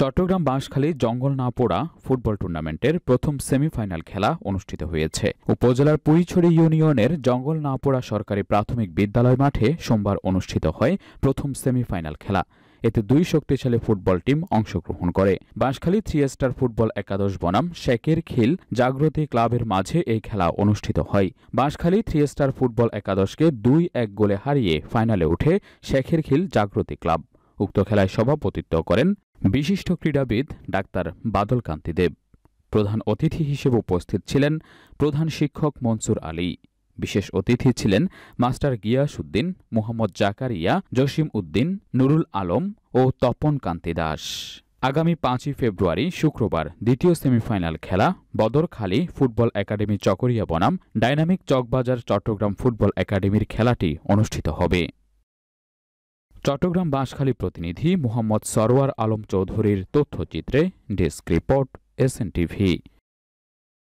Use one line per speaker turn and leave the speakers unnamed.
চট্টগ্রাম বাঁশখালী জঙ্গল না পোড়া ফুটবল টুর্নামেন্টের প্রথম সেমিফাইনাল খেলা অনুষ্ঠিত হয়েছে উপজেলার পুইছড়ি ইউনিয়নের জঙ্গল না পোড়া সরকারি প্রাথমিক বিদ্যালয় মাঠে সোমবার অনুষ্ঠিত হয় প্রথম সেমিফাইনাল খেলা এতে দুই শক্তিশালী ফুটবল টিম অংশগ্রহণ করে বাঁশখালী থ্রি স্টার ফুটবল একাদশ বনাম শেকের খিল জাগ্রতি ক্লাবের মাঝে এই খেলা অনুষ্ঠিত হয় বাঁশখালী থ্রি স্টার ফুটবল একাদশকে দুই এক গোলে হারিয়ে ফাইনালে উঠে শেখের খিল জাগ্রতি ক্লাব উক্ত খেলায় সভাপতিত্ব করেন বিশিষ্ট ক্রীড়াবিদ ডাক্তার বাদল কান্তি দেব প্রধান অতিথি হিসেবে উপস্থিত ছিলেন প্রধান শিক্ষক মনসুর আলী বিশেষ অতিথি ছিলেন মাস্টার গিয়াস উদ্দিন মোহাম্মদ জাকারিয়া জসিম উদ্দিন নুরুল আলম ও তপন কান্তি দাস আগামী পাঁচই ফেব্রুয়ারি শুক্রবার দ্বিতীয় সেমিফাইনাল খেলা বদরখালী ফুটবল একাডেমি চকরিয়া বনাম ডাইনামিক চকবাজার চট্টগ্রাম ফুটবল একাডেমির খেলাটি অনুষ্ঠিত হবে চট্টগ্রাম বাঁশখালী প্রতিনিধি মোহাম্মদ সরোয়ার আলম চৌধুরীর তথ্যচিত্রে ডেস্ক রিপোর্ট এস টিভি